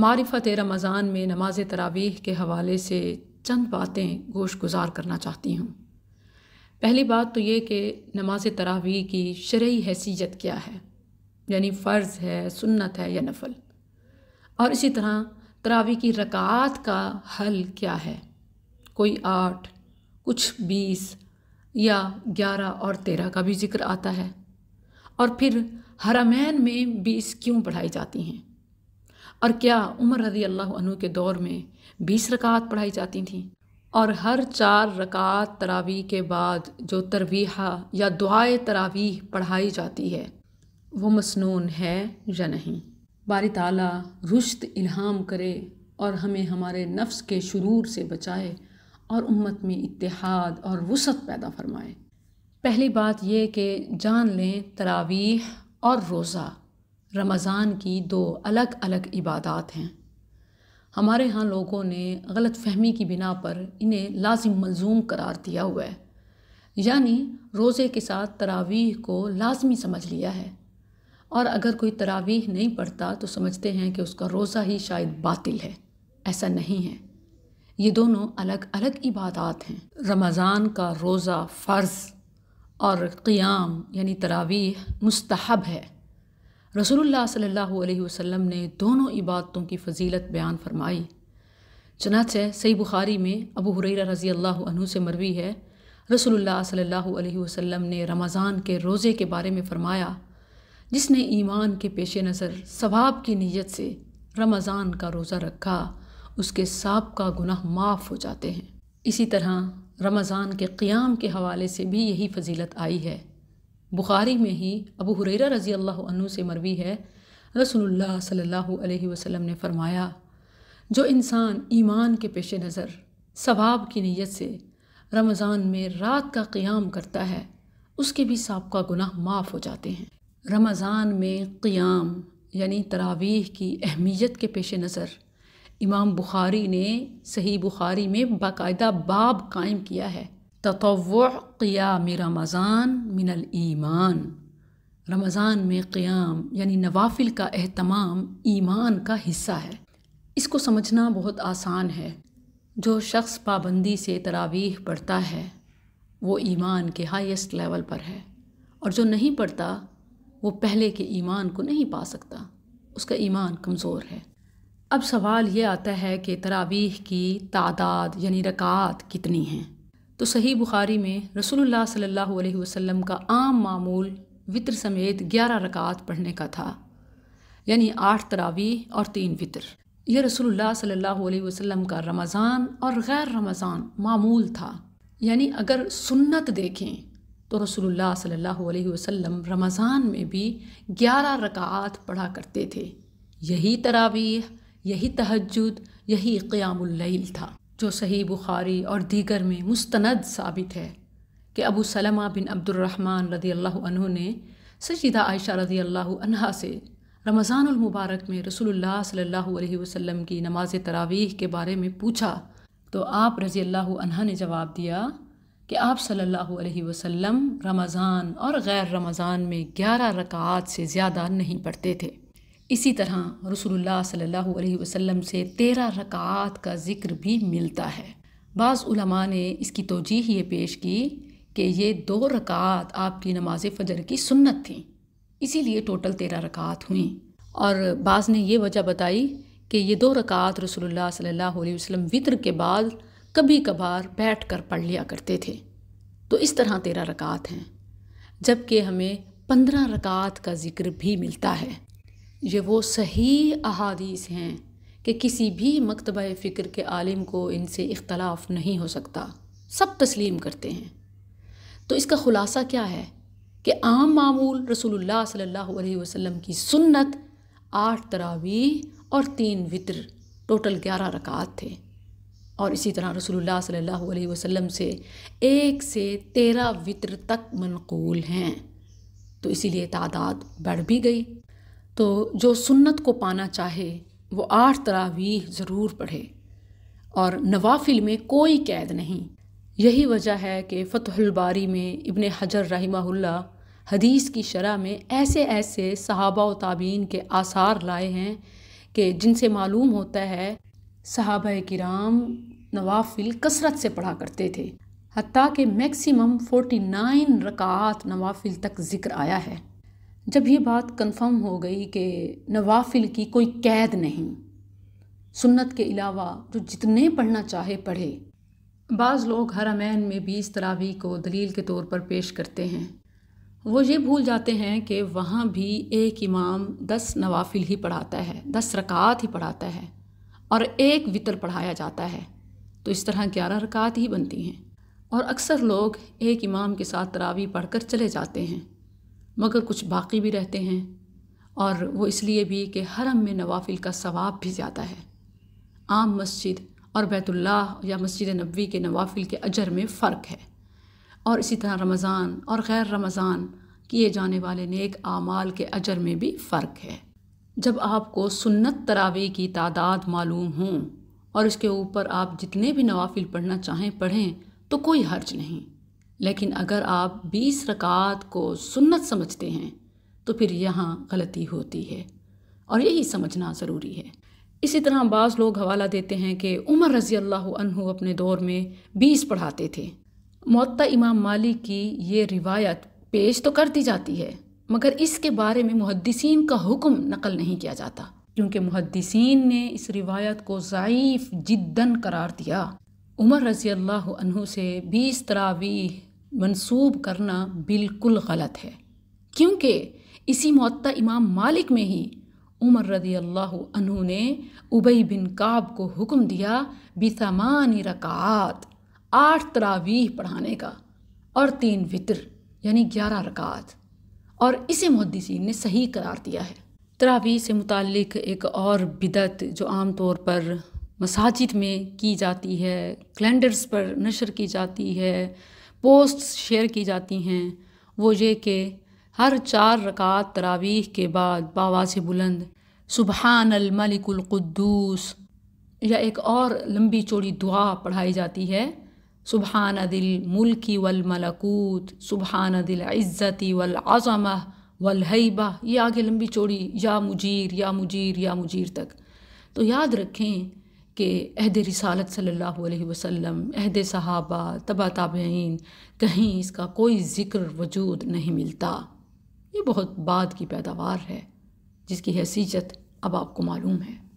मारिफत रमज़ान में नमाज तरावीह के हवाले से चंद बातें गोश गुजार करना चाहती हूँ पहली बात तो ये कि नमाज तरावीह की शर्य हैसियत क्या है यानी फ़र्ज़ है सुन्नत है या नफल और इसी तरह तरावी की रकात का हल क्या है कोई आठ कुछ बीस या ग्यारह और तेरह का भी जिक्र आता है और फिर हरामैन में बीस क्यों पढ़ाई जाती हैं और क्या उमर रजी अल्लाह अनु के दौर में बीस रकात पढ़ाई जाती थी और हर चार रकात तरावी के बाद जो तरवीहा या दुआए तरावीह पढ़ाई जाती है वो मसनून है या नहीं बारी ताला रुश्त इल्हाम करे और हमें हमारे नफ्स के शुरूर से बचाए और उम्मत में इतिहाद और वसत पैदा फरमाए पहली बात यह कि जान लें तरावीह और रोज़ा रमज़ान की दो अलग अलग इबादत हैं हमारे यहाँ लोगों ने गलत फहमी की बिना पर इन्हें लाजिम मलजूम करार दिया हुआ है यानी रोज़े के साथ तरावीह को लाजमी समझ लिया है और अगर कोई तरावीह नहीं पढ़ता तो समझते हैं कि उसका रोज़ा ही शायद बातिल है ऐसा नहीं है ये दोनों अलग अलग इबादत हैं रमज़ान का रोज़ा फ़र्ज़ और क़ियाम यानी तरावीह मुस्तहब है रसूलुल्लाह सल्लल्लाहु अलैहि वसल्लम ने दोनों इबादतों की फजीलत बयान फरमाई है सही बुखारी में अबू हुरैरा रज़ी अल्लाह से मरवी है रसूलुल्लाह सल्लल्लाहु अलैहि वसल्लम ने रमज़ान के रोज़े के बारे में फ़रमाया जिसने ईमान के पेश नज़र सवाब की नीयत से रमज़ान का रोज़ा रखा उसके साब का गुनाह माफ़ हो जाते हैं इसी तरह रमज़ान के क़याम के हवाले से भी यही फजीलत आई है बुखारी में ही अबू हुररा रज़ी अल्लाह से मरवी है रसोल्ला सल्लल्लाहु अलैहि वसल्लम ने फरमाया जो इंसान ईमान के पेश नज़र सवाब की नीयत से रमज़ान में रात का क़याम करता है उसके भी सबका गुनाह माफ़ हो जाते हैं रमज़ान में क़्याम यानी तरावीह की अहमियत के पेश नज़र इमाम बुखारी ने सही बुखारी में बाकायदा बाब कायम किया है तत्व क़ियाम रमज़ान मिनल ईमान रमज़ान में क़ियाम यानी नवाफिल का अहतमाम ईमान का हिस्सा है इसको समझना बहुत आसान है जो शख्स पाबंदी से तरावीह पढ़ता है वो ईमान के हाईएस्ट लेवल पर है और जो नहीं पढ़ता वो पहले के ईमान को नहीं पा सकता उसका ईमान कमज़ोर है अब सवाल ये आता है कि तरावीह की तादाद यानी रकात कितनी हैं तो सही बुखारी में रसूलुल्लाह सल्लल्लाहु अलैहि वसल्लम का आम मामूल वितर समेत ग्यारह रकात पढ़ने का था यानी आठ तरावी और तीन वितर यह रसूलुल्लाह सल्लल्लाहु अलैहि वसल्लम का रमज़ान और गैर रमज़ान मामूल था यानी अगर सुन्नत देखें तो रसूलुल्लाह सल्लल्लाहु अलैहि वसल्लम रमज़ान में भी ग्यारह रकात पढ़ा करते थे यही तरावीह यही तहजद यही क़यामुल्लैल था जो सही बुखारी और दीगर में मुस्तनद साबित है कि अबू सलमा बिन अब्दुलरहमान रदी अल्लाह ने सजीदा आयशा रदी अल्लाह से रमज़ानमबारक में रसूलुल्लाह सल्ला वसम की नमाज तरावीह के बारे में पूछा तो आप रज़ी अल्लाह ने जवाब दिया कि आप सल्ला वसम रमज़ान और गैर रमज़ान में ग्यारह रकात से ज़्यादा नहीं पढ़ते थे इसी तरह रसूलुल्लाह सल्लल्लाहु अलैहि वसल्लम से तेरह रकात का ज़िक्र भी मिलता है बाज़ उलमा ने इसकी तोजीह ये पेश की कि ये दो रकात आपकी नमाज फ़जर की सुन्नत थी इसीलिए टोटल तेरह रकात हुई और बाज़ ने यह वजह बताई कि ये दो रकात रसूलुल्लाह सल्लल्लाहु अलैहि वसल्लम वितर के बाद कभी कभार बैठ कर पढ़ लिया करते थे तो इस तरह तेरह रकात हैं जबकि हमें पंद्रह रकात का ज़िक्र भी मिलता है ये वो सही अहादीस हैं कि किसी भी मकतब फ़िक्र के आलिम को इनसे इख्तलाफ नहीं हो सकता सब तस्लीम करते हैं तो इसका ख़ुलासा क्या है कि आम मामूल रसूलुल्लाह सल्लल्लाहु अलैहि वसल्लम की सुन्नत आठ तरावी और तीन वितर टोटल ग्यारह रकात थे और इसी तरह रसूलुल्लाह सल्लल्लाहु अलैहि वसल्लम से एक से तेरह वितर तक मनकूल हैं तो इसीलिए तादाद बढ़ भी गई तो जो सुन्नत को पाना चाहे वो आठ तरावीह ज़रूर पढ़े और नवाफिल में कोई कैद नहीं यही वजह है कि फ़तहबारी में इबन हजर रहीमहुल्ला हदीस की शरह में ऐसे ऐसे सहाबा व ताबीन के आसार लाए हैं कि जिनसे मालूम होता है सहाब कराम नवाफिल कसरत से पढ़ा करते थे हती कि मैक्सिमम 49 रकात नवाफिल तक ज़िक्र आया है जब ये बात कंफर्म हो गई कि नवाफिल की कोई कैद नहीं सुन्नत के अलावा जो जितने पढ़ना चाहे पढ़े बाज़ लोग हरामैन में बीस तरावी को दलील के तौर पर पेश करते हैं वो ये भूल जाते हैं कि वहाँ भी एक इमाम दस नवाफिल ही पढ़ाता है दस रकात ही पढ़ाता है और एक वितर पढ़ाया जाता है तो इस तरह ग्यारह रकात ही बनती हैं और अक्सर लोग एक इमाम के साथ तरावी पढ़कर चले जाते हैं मगर कुछ बाकी भी रहते हैं और वो इसलिए भी कि हरम में नवाफिल का सवाब भी ज़्यादा है आम मस्जिद और बैतुल्लाह या मस्जिद नबी के नवाफिल के अजर में फ़र्क है और इसी तरह रमज़ान और गैर रमज़ान किए जाने वाले नेक आमाल के अजर में भी फ़र्क है जब आपको सुन्नत तरावी की तादाद मालूम हों और इसके ऊपर आप जितने भी नवाफिल पढ़ना चाहें पढ़ें तो कोई हर्ज नहीं लेकिन अगर आप बीस रकात को सुन्नत समझते हैं तो फिर यहाँ गलती होती है और यही समझना ज़रूरी है इसी तरह बाज़ लोग हवाला देते हैं कि उमर रज़ी अल्लाह अपने दौर में बीस पढ़ाते थे मत इमाम मालिक की ये रिवायत पेश तो कर दी जाती है मगर इसके बारे में मुहदसिन का हुक्म नकल नहीं किया जाता क्योंकि मुहदसिन ने इस रिवायत को ज़यीफ़ जिद्दन करार दिया उमर रज़ी अल्लाह से बीस तरावीह मंसूब करना बिल्कुल गलत है क्योंकि इसी मत्ता इमाम मालिक में ही उमर रदी अल्लाह अनु ने उबई बिन काब को हुक्म दिया बिसमान रकात आठ तरावीह पढ़ाने का और तीन वितर यानी ग्यारह रकात और इसे मुहदसिन ने सही करार दिया है तरावी से मुतक़ एक और बिदत जो आम तौर पर मसाजिद में की जाती है कैलेंडर्स पर नशर की जाती है पोस्ट्स शेयर की जाती हैं वो ये कि हर चार रकात तरावीह के बाद से बुलंद सुबहान अलमलिकुलक़ुद्दूस या एक और लंबी चौड़ी दुआ पढ़ाई जाती है सुबहान दिल मुल्की वल मलकूत सुबहान दिल इज़्ज़ती वल आज़मा वल हैबा ये आगे लंबी चौड़ी या मुजीर या मुजीर या मुजीर तक तो याद रखें कि अहद रिसालत अलैहि वसल्लम अहद सहाबा तबा ताबेन कहीं इसका कोई ज़िक्र वजूद नहीं मिलता ये बहुत बाद की पैदावार है जिसकी हैसियत अब आपको मालूम है